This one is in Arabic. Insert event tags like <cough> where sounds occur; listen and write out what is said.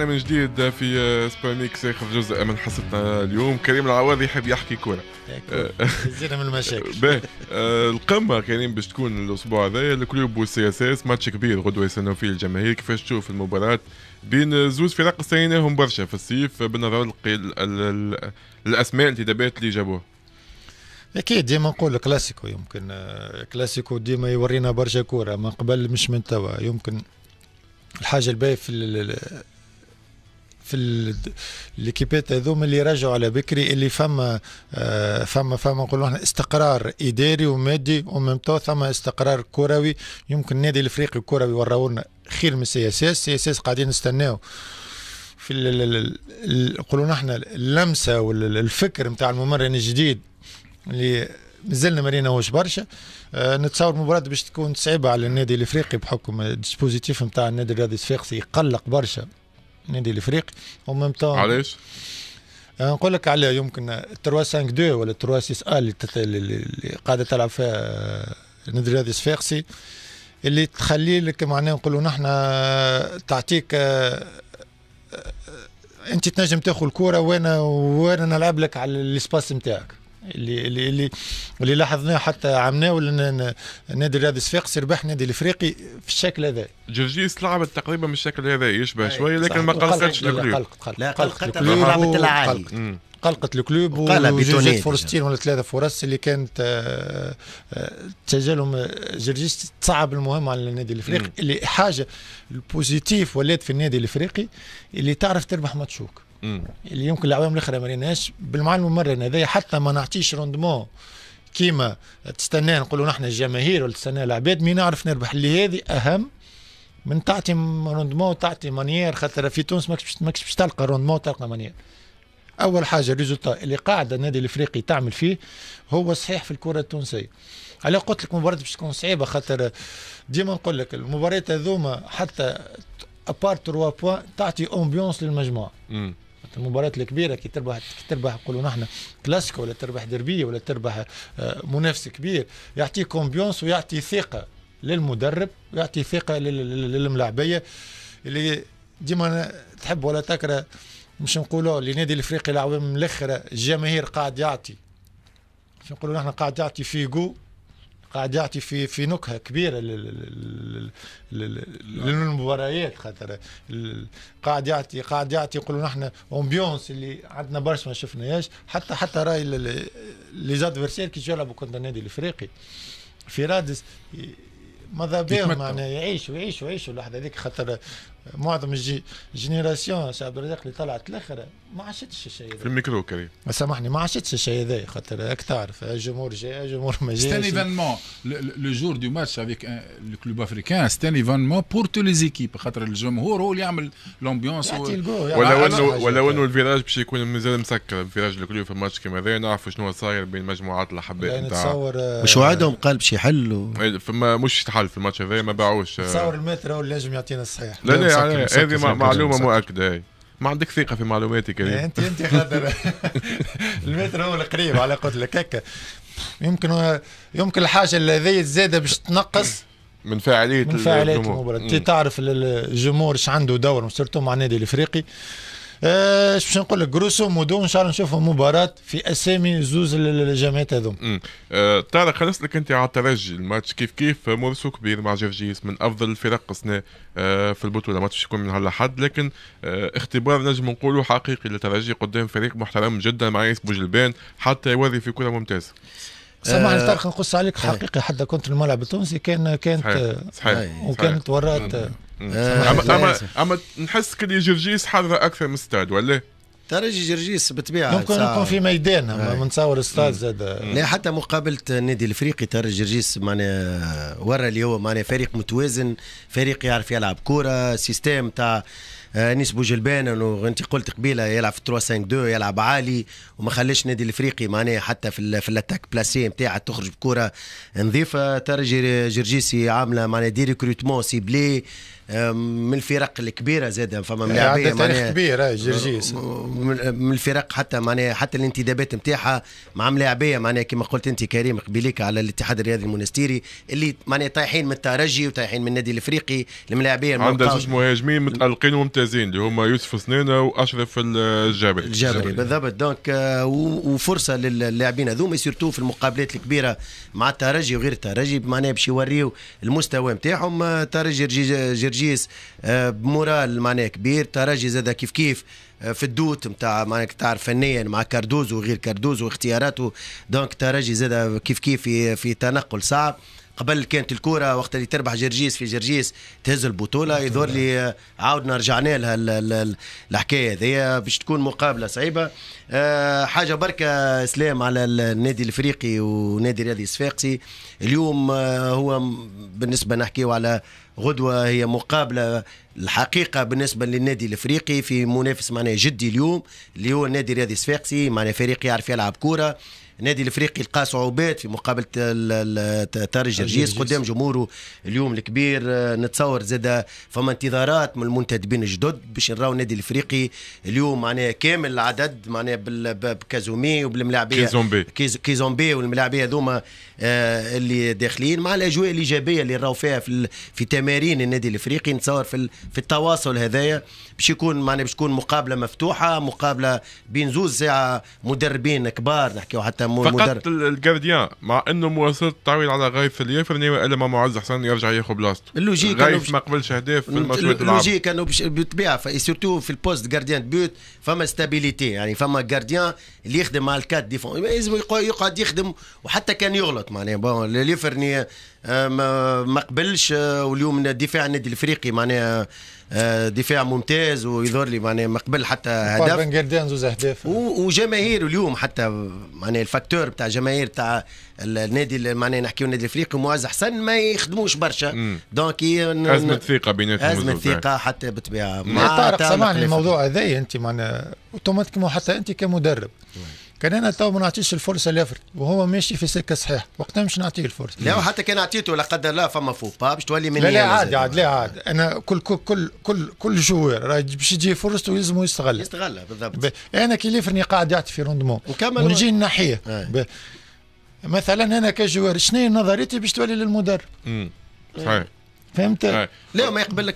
من جديد في سبانيكس آه، اخر جزء من حصتنا اليوم كريم العواضي يحب يحكي كوره آه، زين من المشاكل <laughs> باهي آه، القمه كريم باش تكون الاسبوع هذايا الكلوب والسي اس اس ماتش كبير غدوه يستنوا فيه الجماهير كيفاش تشوف المباراه بين زوز فرق استنيناهم برشا في الصيف بالنظر الاسماء الانتدابات اللي جابوها اكيد ديما نقول كلاسيكو يمكن كلاسيكو ديما يورينا برشا كوره من قبل مش من توا يمكن الحاجه الباهيه في في الليكيبات هذوما اللي رجعوا على بكري اللي فما آه، فما فما نقولوا احنا استقرار اداري ومادي ومن تو ثم استقرار كروي يمكن النادي الافريقي الكروي وراونا خير من السي اس اس السي اس اس قاعدين نستناو في نقولوا احنا اللمسه والفكر نتاع الممرن الجديد اللي مازلنا ما ريناهوش برشا أه نتصور المباراه باش تكون صعيبه على النادي الافريقي بحكم الديسبوزيتيف نتاع النادي الرياضي الصفاقسي يقلق برشا نادي النادي ومام تو علاش؟ أه، نقول لك على يمكن 3 5 2 ولا 3 6 اللي, اللي قاعده تلعب فيها أه، نادي الرياضي الصفاقسي اللي تخلي لك معناه نقولوا نحن أه، تعطيك انت تنجم تاخذ الكره وانا وانا نلعب لك على الاسباس نتاعك اللي اللي اللي, اللي لاحظناه حتى عمناه ولا نادي الرياضي صفاقس ربح نادي الافريقي في الشكل هذا جرجيس لعبت تقريبا بالشكل هذا يشبه شويه لكن ما قلقتش الكلوب قلقت قلقت لا قلقت لعبت العالي قلقت الكلوب وجوجات فرصتين ولا ثلاثه فرص اللي كانت آه، آه، تسجلهم آه، جرجيس تصعب المهمه على النادي الافريقي اللي حاجه البوزيتيف ولات في النادي الافريقي اللي تعرف تربح ماتشوك اللي يمكن العوام الاخرى ما ريناش بالمعلم الممرن هذايا حتى ما نعطيش روندمون كيما تستناه نقولوا نحن الجماهير ولا تستناه العباد مين نعرف نربح اللي هذه اهم من تعطي روندمون وتعطي مانيير خاطر في تونس ماكش باش تلقى روندمون تلقى مانيير اول حاجه الريزولتا اللي قاعد النادي الافريقي تعمل فيه هو صحيح في الكره التونسيه على قلت لك مباراه باش تكون صعيبه خاطر ديما نقول لك المباريات هذوما حتى ابار 3 بوان تعطي امبيونس للمجموعه المباريات الكبيره كي تربح كي تربح نقولوا نحن كلاسيكو ولا تربح دربيه ولا تربح آه، منافس كبير يعطي كومبيونس ويعطي ثقه للمدرب ويعطي ثقه للملاعبيه اللي ديما تحب ولا تكره مش نقولوا لنادي الافريقي العوام الاخر الجماهير قاعد يعطي مش نقولوا نحن قاعد يعطي فيجو قاعد يعطي في في نكهه كبيره للمباريات خاطر قاعد يعطي قاعد يعطي يقولوا نحن امبيونس اللي عندنا برشا ما شفناهاش حتى حتى راي لي زادفيرسير كي يلعبوا كونتر النادي الافريقي في رادس ماذا بهم معناها يعيشوا يعيشوا يعيشوا اللحظه هذيك خاطر معظم الجينيراسيون شعب الرزاق اللي طلعت الاخر ما عاشتش الشيء هذا في الميكرو كريم سامحني ما عاشتش الشيء هذا خاطر راك تعرف الجمهور جاء الجمهور ما جاش ستان ايفينمون لو جور دو ماتش افيك لو كلوب افريكان ستان ايفينمون بور تو لي زيكيب خاطر الجمهور هو اللي يعمل لومبيونس ولو انه ولا انه الفيراج باش يكون مازال مسكر فيراج الكلوب في الماتش كيما هذا نعرفوا شنو صاير بين مجموعات الاحباب يعني نتصور آه، مش وعدهم قال باش يحلوا إيه، فما مش حل في الماتش هذا ما باعوش تصور الماتر هو اللي لازم يعطينا الصحيح لا لا عليه يعني عليه هذه معلومه مؤكده هي إيه. ما عندك ثقة في معلوماتي كريم إيه، انت انت خاطر <laughs> المتر هو القريب على قلت لك هكا يمكن يمكن الحاجة اللي زادة باش تنقص من فاعلية من فاعلية المباراة تعرف الجمهور اش عنده دور سيرتو مع النادي الافريقي اش آه، باش نقول لك جروسو مودو ان شاء الله نشوفوا مباراه في اسامي زوز الجامعات هذوما أه طارق خلصت لك انت على الترجي الماتش كيف كيف مورسو كبير مع جرجيس من افضل الفرق السنه أه في البطوله ماتش يكون من هلا حد لكن أه اختبار نجم نقولوا حقيقي للترجي قدام فريق محترم جدا مع ياس بوجلبان حتى يوري في كره ممتازه سامحني أه طارق نقص عليك حقيقي حتى كنت الملعب التونسي كان كانت صحيح. آه، صحيح. وكانت ورات آه، اما اما اما نحس كلي جرجيس حاضر اكثر من ستاد ولا؟ ترجي جرجيس بطبيعه ممكن نكون في ميدان اما آه. نصور استاد زاد لا حتى مقابله النادي الافريقي ترجي جرجيس معناها ورا اللي هو معناها فريق متوازن فريق يعرف يلعب كوره سيستم تاع آه، نسبو جلبان انت قلت قبيله يلعب في 3 5 2 يلعب عالي وما خلاش النادي الافريقي معناها حتى في في الاتاك بلاسي نتاعها تخرج بكره نظيفه ترجي جرجيسي عامله معناها دي ريكروتمون بلي من الفرق الكبيره زاد فما يعني ملاعبيه معناها كبير آه، جرجيس من الفرق حتى معناها حتى الانتدابات نتاعها مع ملاعبيه معناها كما قلت انت كريم قبيليك على الاتحاد الرياضي المونستيري اللي معناها طايحين من الترجي وطايحين من النادي الافريقي الملاعبيه عندها زوج مهاجمين متالقين وممتازين الممتازين اللي هما يوسف سنينه واشرف الجابري الجابري بالضبط دونك آه، وفرصه للاعبين هذوما سيرتو في المقابلات الكبيره مع الترجي وغير الترجي معناها باش يوريو المستوى نتاعهم آه، ترجي جرجيس آه، بمورال معناها كبير ترجي زاد كيف كيف في الدوت نتاع معناك تعرف فنيا مع كاردوزو وغير كاردوزو واختياراته دونك ترجي زاد كيف كيف في, في تنقل صعب قبل كانت الكرة وقت اللي تربح جرجيس في جرجيس تهز البطولة يظهر لي عاودنا رجعنا لها الحكاية هذه باش تكون مقابلة صعيبة آه، حاجة بركة سلام على النادي الإفريقي ونادي رياضي الصفاقسي اليوم آه، هو بالنسبة نحكيه على غدوة هي مقابلة الحقيقة بالنسبة للنادي الإفريقي في منافس معناه جدي اليوم اللي هو النادي الرياضي الصفاقسي معناه فريق يعرف يلعب كورة النادي الافريقي لقى صعوبات في مقابله تاري جرجيس قدام جمهوره اليوم الكبير آه، نتصور زاد فما انتظارات من المنتدبين الجدد باش نراو النادي الافريقي اليوم معناها كامل العدد معناها بكازومي وبالملاعبيه كيزومبي كيزومبي والملاعبيه هذوما آه، اللي داخلين مع الاجواء الايجابيه اللي نراو فيها في, في تمارين النادي الافريقي نتصور في, في التواصل هذايا باش يكون معناها باش تكون مقابله مفتوحه مقابله بين زوز ساعه مدربين كبار نحكيو حتى حتى مو فقط الجارديان مع انه مواصله التعويض على غايف اليافر ناوي الا ما معز حسن يرجع ياخذ بلاصته اللوجيك غايف ما قبلش اهداف في اللوجيك انه بالطبيعه سيرتو في البوست جارديان بيوت فما ستابيليتي يعني فما جارديان اللي يخدم مع الكات ديفون لازم يقعد يخدم وحتى كان يغلط معناها بون ليفرني آه، ما قبلش آه، واليوم الدفاع النادي الافريقي معناها آه، دفاع ممتاز ويظهر لي معناها مقبل قبل حتى هدف بنجردان زوز اهداف وجماهير اليوم حتى معناها الفاكتور بتاع جماهير تاع النادي معناها نحكيو النادي الافريقي ومعز حسن ما يخدموش برشا دونك ازمه ثقه بيناتهم ازمه ثقه حتى بالطبيعه مع طارق سامعني الموضوع هذايا انت معناها اوتوماتيكمون حتى انت كمدرب مم. كان انا تو ما نعطيش الفرصه لافريك وهو ماشي في سكه صحيح وقتها مش نعطيه الفرصه لا حتى كان اعطيته لا قدر الله فما فوبا باش تولي من لا لا عادي عادي لا عادي انا كل كل كل كل, كل راه باش يجي فرصته يلزمه يستغلها يستغلها بالضبط انا كي ليفرني قاعد يعطي في روندمون ونجي الناحيه آه. مثلا انا كجوار شنو نظريتي باش تولي للمدرب صحيح فهمت؟ لا ما يقبل لك